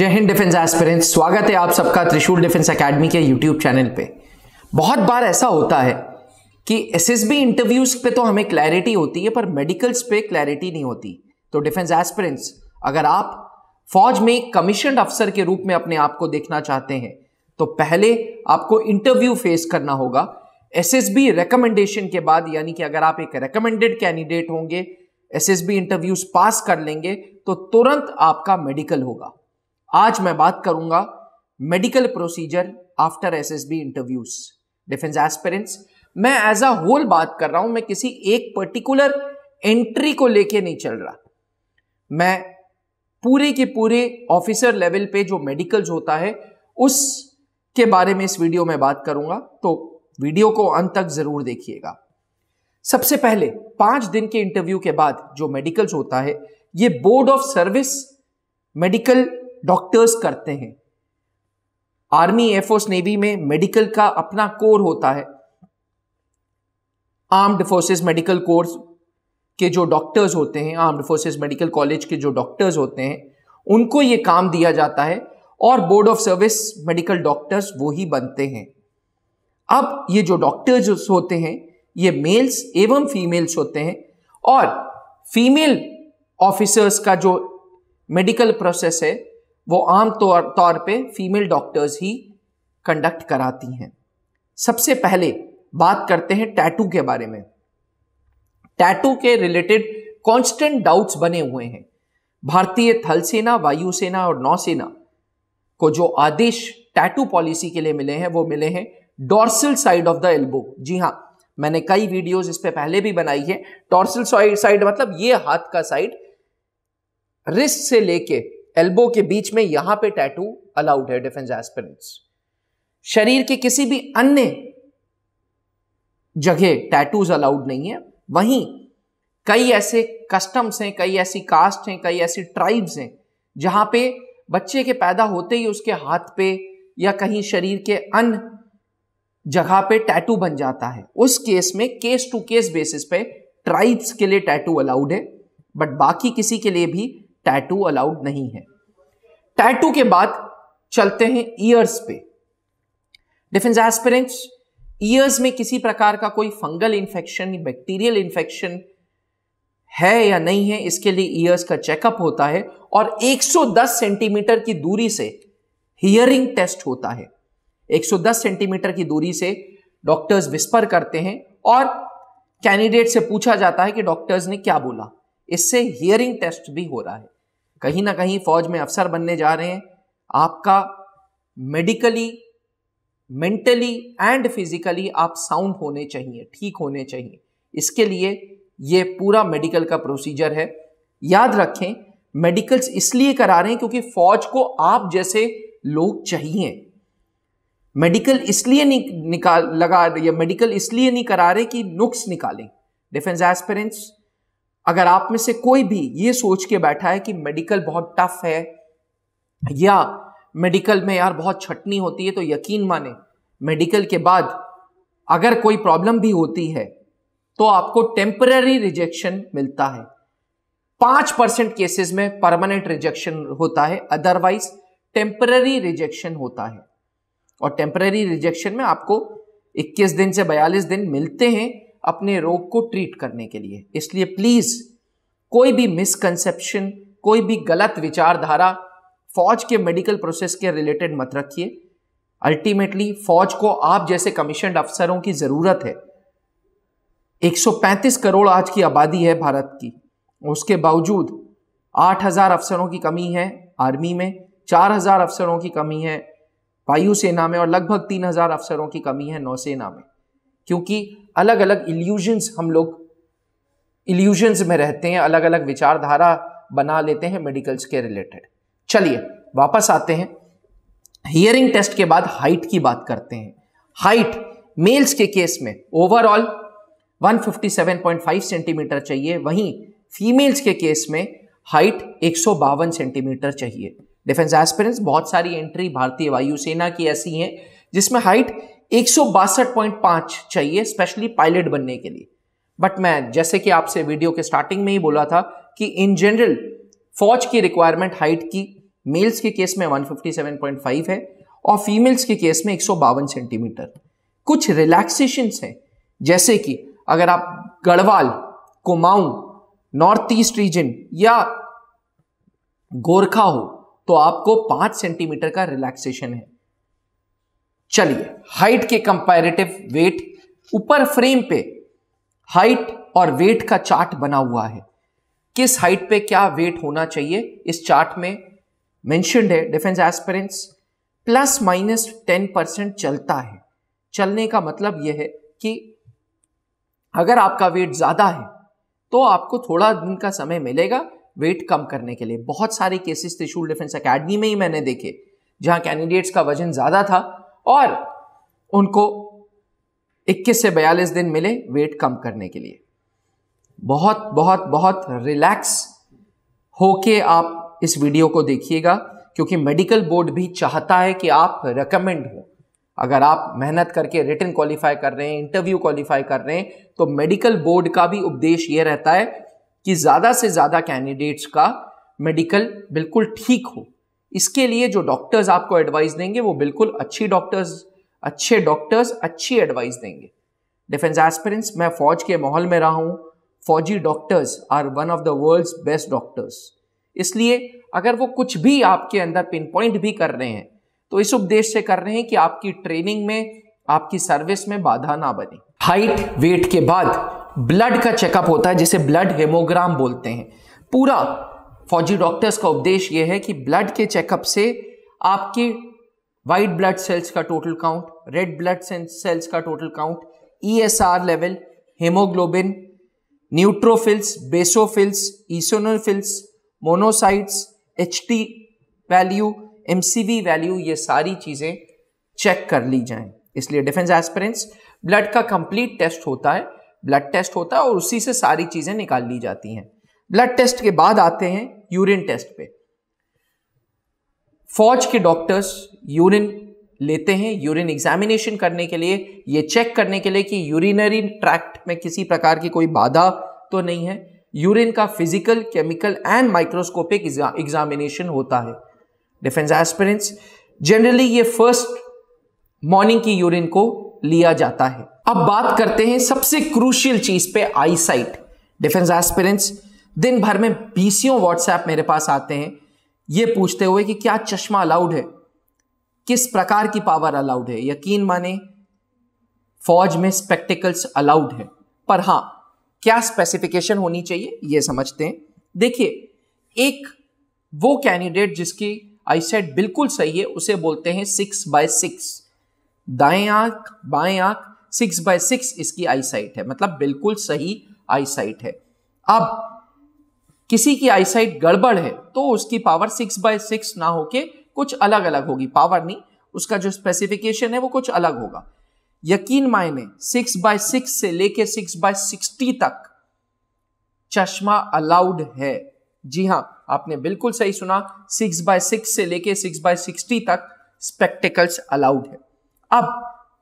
जय Hind defence aspirant स्वागत है आप सबका त्रिशूल डिफेंस एकेडमी के यूट्यूब चैनल पे बहुत बार ऐसा होता है कि एसएसबी इंटरव्यूज पे तो हमें क्लैरिटी होती है पर मेडिकल्स पे क्लैरिटी नहीं होती तो डिफेंस एस्पिरेंट्स अगर आप फौज में कमीशन अफसर के रूप में अपने आप को देखना चाहते हैं तो पहले आपको इंटरव्यू फेस करना होगा एसएसबी रिकमेंडेशन के बाद यानी कि अगर आप एक रिकमेंडेड कैंडिडेट होंगे एसएसबी इंटरव्यूज पास कर लेंगे तो तुरंत आपका मेडिकल होगा आज मैं बात करूंगा medical procedure after S S B interviews defence aspirants मैं एज अ होल बात कर रहा हूं मैं किसी एक पर्टिकुलर एंट्री को लेके नहीं चल रहा मैं पूरे के पूरे ऑफिसर लेवल पे जो मेडिकल्स होता है उस के बारे में इस वीडियो में बात करूंगा तो वीडियो को अंत तक जरूर देखिएगा सबसे पहले पांच दिन के इंटरव्यू के बाद जो मेडिकल्स होता है ये board of service medical doctors करते हैं आर्मी एयरफोर्स नेवी में मेडिकल का अपना कोर होता है आर्म्ड फोर्सेस मेडिकल कोर्स के जो डॉक्टर्स होते हैं आर्म्ड फोर्सेस मेडिकल कॉलेज के जो डॉक्टर्स होते हैं उनको ये काम दिया जाता है और board of service medical doctors वो ही बनते हैं अब ये जो डॉक्टर्स होते हैं ये मेल्स एवं फीमेल्स होते हैं और फीमेल ऑफिसर्स का जो मेडिकल प्रोसेस है वो आम तौर तौर पे फीमेल डॉक्टर्स ही कंडक्ट कराती हैं सबसे पहले बात करते हैं टैटू के बारे में टैटू के रिलेटेड कांस्टेंट डाउट्स बने हुए हैं भारतीय थल सेना वायुसेना और नौसेना को जो आदेश टैटू पॉलिसी के लिए मिले हैं वो मिले हैं dorsal side of the elbow जी हाँ मैंने कई वीडियोस इस पे पहले भी बनाई है टॉर्सल साइड मतलब ये हाथ का साइड रिस्ट से लेके एल्बो के बीच में यहां पे टैटू अलाउड है डिफेंस एस्पिरेंट्स शरीर के किसी भी अन्य जगह टैटूज अलाउड नहीं है वहीं कई ऐसे कस्टम्स हैं कई ऐसी कास्ट हैं कई ऐसी ट्राइब्स हैं जहां पे बच्चे के पैदा होते ही उसके हाथ पे या कहीं शरीर के अन्य जगह पे टैटू बन जाता है उस केस में केस टू केस बेसिस पे ट्राइब्स के लिए टैटू अलाउड है बट बाकी किसी के लिए भी टैटू अलाउड नहीं है टैटू के बाद चलते हैं ईयर्स पे डिफेंस एस्पिरेंट्स ईयर्स में किसी प्रकार का कोई फंगल इन्फेक्शन बैक्टीरियल इन्फेक्शन है या नहीं है इसके लिए ईयर्स का चेकअप होता है और 110 सेंटीमीटर की दूरी से हियरिंग टेस्ट होता है 110 सेंटीमीटर की दूरी से डॉक्टर्स विस्पर करते हैं और कैंडिडेट से पूछा जाता है कि डॉक्टर्स ने क्या बोला इससे हियरिंग टेस्ट भी हो रहा है कहीं ना कहीं फौज में अफसर बनने जा रहे हैं आपका मेडिकली मेंटली एंड फिजिकली आप साउंड होने चाहिए ठीक होने चाहिए इसके लिए ये पूरा मेडिकल का प्रोसीजर है याद रखें मेडिकल्स इसलिए करा रहे हैं क्योंकि फौज को आप जैसे लोग चाहिए मेडिकल इसलिए नहीं निकाल लगा या मेडिकल इसलिए नहीं करा रहे कि नुक्स निकालें डिफेंस एस्पिरेंट्स अगर आप में से कोई भी ये सोच के बैठा है कि मेडिकल बहुत टफ है या मेडिकल में यार बहुत छटनी होती है तो यकीन माने मेडिकल के बाद अगर कोई प्रॉब्लम भी होती है तो आपको टेम्पररी रिजेक्शन मिलता है पांच परसेंट केसेस में परमानेंट रिजेक्शन होता है अदरवाइज टेम्पररी रिजेक्शन होता है और टेम्पररी रिजेक्शन में आपको 21 दिन से 42 दिन मिलते हैं अपने रोग को ट्रीट करने के लिए इसलिए प्लीज़ कोई भी मिसकंसेप्शन कोई भी गलत विचारधारा फौज के मेडिकल प्रोसेस के रिलेटेड मत रखिए अल्टीमेटली फौज को आप जैसे कमीशनड अफसरों की ज़रूरत है 135 करोड़ आज की आबादी है भारत की उसके बावजूद 8000 अफसरों की कमी है आर्मी में 4000 अफसरों की कमी है वायुसेना में और लगभग 3000 अफसरों की कमी है नौसेना में क्योंकि अलग अलग इल्यूजन्स हम लोग इल्यूजन्स में रहते हैं अलग अलग विचारधारा बना लेते हैं मेडिकल्स के रिलेटेड चलिए वापस आते हैं हियरिंग टेस्ट के बाद हाइट की बात करते हैं हाइट मेल्स के केस में ओवरऑल 157.5 सेंटीमीटर चाहिए वहीं फीमेल्स के केस में हाइट एक सेंटीमीटर चाहिए डिफेंस एस्पिरेंट्स बहुत सारी एंट्री भारतीय वायुसेना की ऐसी हैं जिसमें हाइट एक चाहिए स्पेशली पायलट बनने के लिए बट मैं जैसे कि आपसे वीडियो के स्टार्टिंग में ही बोला था कि इन जनरल फौज की रिक्वायरमेंट हाइट की मेल्स के केस में 157.5 है और फीमेल्स के केस में एक सेंटीमीटर कुछ रिलैक्सेशन हैं जैसे कि अगर आप Garhwal Kumaon north east region या गोरखा हो तो आपको पांच सेंटीमीटर का रिलैक्सेशन है चलिए हाइट के कंपैरेटिव वेट ऊपर फ्रेम पे हाइट और वेट का चार्ट बना हुआ है किस हाइट पे क्या वेट होना चाहिए इस चार्ट में मेंशनड है defence aspirants plus minus ten percent चलता है चलने का मतलब यह है कि अगर आपका वेट ज़्यादा है तो आपको थोड़ा दिन का समय मिलेगा वेट कम करने के लिए बहुत सारे केसेस त्रिशूल डिफेंस अकेडमी में ही मैंने देखे जहां कैंडिडेट्स का वजन ज़्यादा था और उनको 21 से 42 दिन मिले वेट कम करने के लिए बहुत बहुत बहुत रिलैक्स होके आप इस वीडियो को देखिएगा क्योंकि मेडिकल बोर्ड भी चाहता है कि आप रिकमेंड हो अगर आप मेहनत करके रिटर्न क्वालिफाई कर रहे हैं इंटरव्यू क्वालिफाई कर रहे हैं तो मेडिकल बोर्ड का भी उपदेश यह रहता है कि ज़्यादा से ज़्यादा कैंडिडेट्स का मेडिकल बिल्कुल ठीक हो इसके लिए जो डॉक्टर्स आपको एडवाइस देंगे वो बिल्कुल अच्छी डॉक्टर्स अच्छे डॉक्टर्स अच्छी एडवाइस देंगे डिफेंस एस्पिरेंट्स मैं फौज के माहौल में रहा हूँ फौजी doctors are one of the world's best doctors इसलिए अगर वो कुछ भी आपके अंदर पिन पॉइंट भी कर रहे हैं तो इस उपदेश से कर रहे हैं कि आपकी ट्रेनिंग में आपकी सर्विस में बाधा ना बने हाइट वेट के बाद ब्लड का चेकअप होता है जिसे ब्लड हेमोग्राम बोलते हैं पूरा फौजी डॉक्टर्स का उपदेश यह है कि ब्लड के चेकअप से आपके वाइट ब्लड सेल्स का total count red blood cells का total count are level haemoglobin neutrophils basophils eosinophils monocytes H T value M C value ये सारी चीज़ें चेक कर ली जाएं इसलिए डिफेंस एस्पिरेंट्स ब्लड का कंप्लीट टेस्ट होता है ब्लड टेस्ट होता है और उसी से सारी चीज़ें निकाल ली जाती हैं ब्लड टेस्ट के बाद आते हैं यूरिन टेस्ट पे फौज के डॉक्टर्स यूरिन लेते हैं यूरिन एग्जामिनेशन करने के लिए ये चेक करने के लिए कि यूरिनरी ट्रैक्ट में किसी प्रकार की कोई बाधा तो नहीं है यूरिन का physical chemical and microscopic examination होता है डिफेंस एस्पिरेंट्स जनरली ये फर्स्ट मॉर्निंग की यूरिन को लिया जाता है अब बात करते हैं सबसे क्रूशियल चीज पे आईसाइट डिफेंस एस्पिरेंट्स दिन भर में बीसियों व्हाट्सएप मेरे पास आते हैं ये पूछते हुए कि क्या चश्मा अलाउड है किस प्रकार की पावर अलाउड है यकीन माने फौज में स्पेक्टिकल्स अलाउड है पर हाँ क्या स्पेसिफिकेशन होनी चाहिए ये समझते हैं देखिए एक वो कैंडिडेट जिसकी आई सेट बिल्कुल सही है उसे बोलते हैं सिक्स बाय सिक्स दाएं आंख बाएं आंख सिक्स बाय सिक्स इसकी आई साइट है मतलब बिल्कुल सही आई साइट है अब किसी की आईसाइट गड़बड़ है तो उसकी पावर सिक्स बाय सिक्स ना होके कुछ अलग अलग होगी पावर नहीं उसका जो स्पेसिफिकेशन है वो कुछ अलग होगा यकीन मायने सिक्स बाय सिक्स से लेके सिक्स बाय सिक्सटी तक चश्मा अलाउड है जी हाँ आपने बिल्कुल सही सुना सिक्स बाय सिक्स से लेके सिक्स बाय सिक्सटी तक स्पेक्टिकल्स अलाउड है अब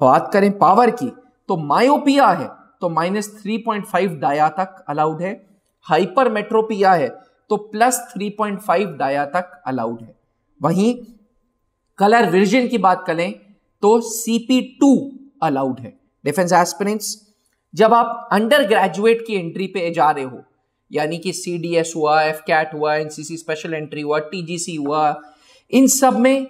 बात करें पावर की तो मायोपिया है तो minus three point five dia तक अलाउड है हाइपरमेट्रोपिया है तो प्लस 3.5 डाया तक अलाउड है वहीं कलर विजन की बात करें तो सीपी टू अलाउड है डिफेंस एस्पिरेंट्स जब आप अंडर ग्रेजुएट की एंट्री पे जा रहे हो यानी कि सी डी एस हुआ एफ कैट हुआ एनसीसी स्पेशल एंट्री हुआ टीजीसी हुआ इन सब में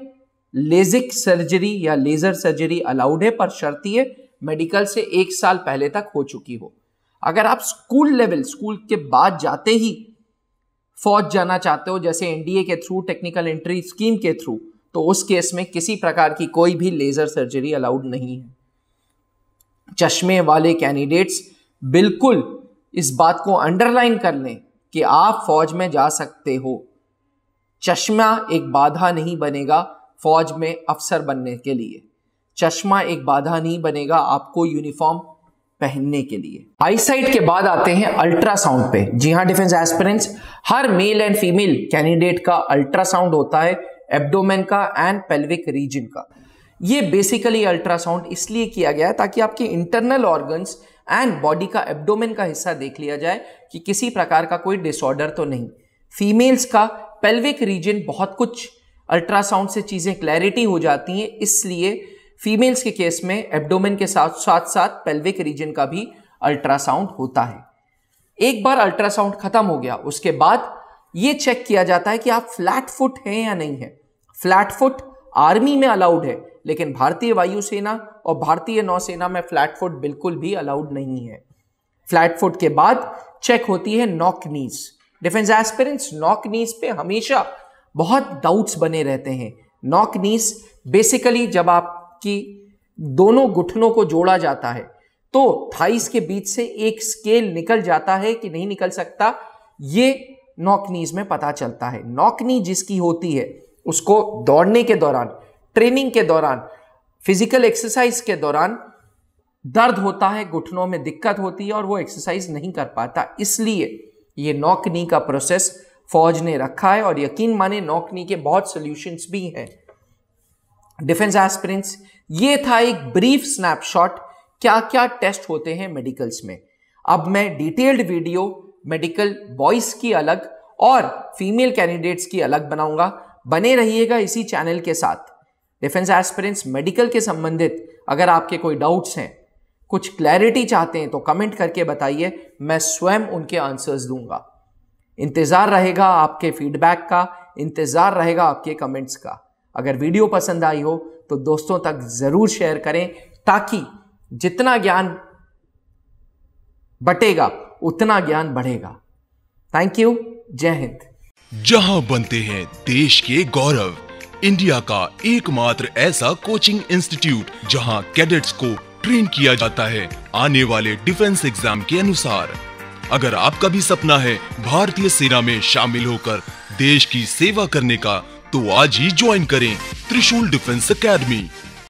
लेजिक सर्जरी या लेजर सर्जरी अलाउड है पर शर्ती है मेडिकल से एक साल पहले तक हो चुकी हो अगर आप स्कूल लेवल स्कूल के बाद जाते ही फौज जाना चाहते हो जैसे एनडीए के थ्रू टेक्निकल एंट्री स्कीम के थ्रू तो उस केस में किसी प्रकार की कोई भी लेज़र सर्जरी अलाउड नहीं है चश्मे वाले कैंडिडेट्स बिल्कुल इस बात को अंडरलाइन कर लें कि आप फौज में जा सकते हो चश्मा एक बाधा नहीं बनेगा फौज में अफसर बनने के लिए चश्मा एक बाधा नहीं बनेगा आपको यूनिफॉर्म पहनने के लिए आईसाइट के बाद आते हैं अल्ट्रासाउंड पे जी हाँ डिफेंस एस्पिरेंट्स हर मेल एंड फीमेल कैंडिडेट का अल्ट्रासाउंड होता है एब्डोमेन का एंड पेल्विक रीजन का ये बेसिकली अल्ट्रासाउंड इसलिए किया गया है ताकि आपके इंटरनल ऑर्गन्स एंड बॉडी का एब्डोमेन का हिस्सा देख लिया जाए कि किसी प्रकार का कोई डिसऑर्डर तो नहीं फीमेल्स का पेल्विक रीजन बहुत कुछ अल्ट्रासाउंड से चीज़ें क्लैरिटी हो जाती हैं इसलिए फीमेल्स के केस में एब्डोमेन के साथ साथ साथ पेल्विक रीजन का भी अल्ट्रासाउंड होता है एक बार अल्ट्रासाउंड खत्म हो गया उसके बाद ये चेक किया जाता है कि आप फ्लैट फुट हैं या नहीं है फ्लैट फुट आर्मी में अलाउड है लेकिन भारतीय वायुसेना और भारतीय नौसेना में फ्लैट फुट बिल्कुल भी अलाउड नहीं है फ्लैट फुट के बाद चेक होती है knock knees defence aspirants knock knees पे हमेशा बहुत डाउट्स बने रहते हैं नॉक नीज बेसिकली जब आप की दोनों घुटनों को जोड़ा जाता है तो थाइस के बीच से एक स्केल निकल जाता है कि नहीं निकल सकता ये नॉकनीज में पता चलता है नॉकनी जिसकी होती है उसको दौड़ने के दौरान ट्रेनिंग के दौरान फिजिकल एक्सरसाइज के दौरान दर्द होता है घुटनों में दिक्कत होती है और वो एक्सरसाइज नहीं कर पाता इसलिए ये नॉकनी का प्रोसेस फौज ने रखा है और यकीन माने नॉकनी के बहुत सोल्यूशंस भी हैं डिफेंस एस्पिरेंट्स ये था एक ब्रीफ स्नैपशॉट क्या क्या टेस्ट होते हैं मेडिकल्स में अब मैं डिटेल्ड वीडियो मेडिकल बॉयज की अलग और फीमेल कैंडिडेट्स की अलग बनाऊंगा बने रहिएगा इसी चैनल के साथ डिफेंस एस्पिरेंट्स मेडिकल के संबंधित अगर आपके कोई डाउट्स हैं कुछ क्लैरिटी चाहते हैं तो कमेंट करके बताइए मैं स्वयं उनके आंसर्स दूंगा इंतज़ार रहेगा आपके फीडबैक का इंतज़ार रहेगा आपके कमेंट्स का अगर वीडियो पसंद आई हो तो दोस्तों तक ज़रूर शेयर करें ताकि जितना ज्ञान बटेगा उतना ज्ञान बढ़ेगा थैंक यू जय हिंद जहां बनते हैं देश के गौरव इंडिया का एकमात्र ऐसा कोचिंग इंस्टीट्यूट जहां कैडेट्स को ट्रेन किया जाता है आने वाले डिफेंस एग्जाम के अनुसार अगर आपका भी सपना है भारतीय सेना में शामिल होकर देश की सेवा करने का तो आज ही ज्वाइन करें त्रिशूल डिफेंस अकेडमी